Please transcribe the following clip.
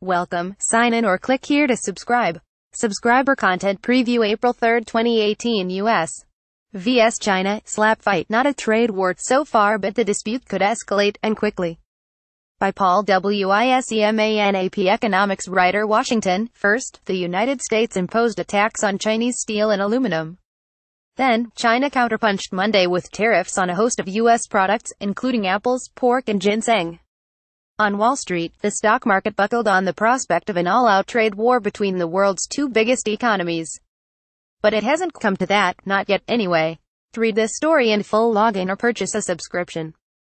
Welcome, sign in or click here to subscribe. Subscriber content preview April 3, 2018 US vs China, slap fight not a trade war so far but the dispute could escalate, and quickly. By Paul Wiseman-AP economics writer Washington, first, the United States imposed a tax on Chinese steel and aluminum. Then, China counterpunched Monday with tariffs on a host of U.S. products, including apples, pork and ginseng. On Wall Street, the stock market buckled on the prospect of an all-out trade war between the world's two biggest economies. But it hasn't come to that, not yet anyway. Read this story in full login or purchase a subscription.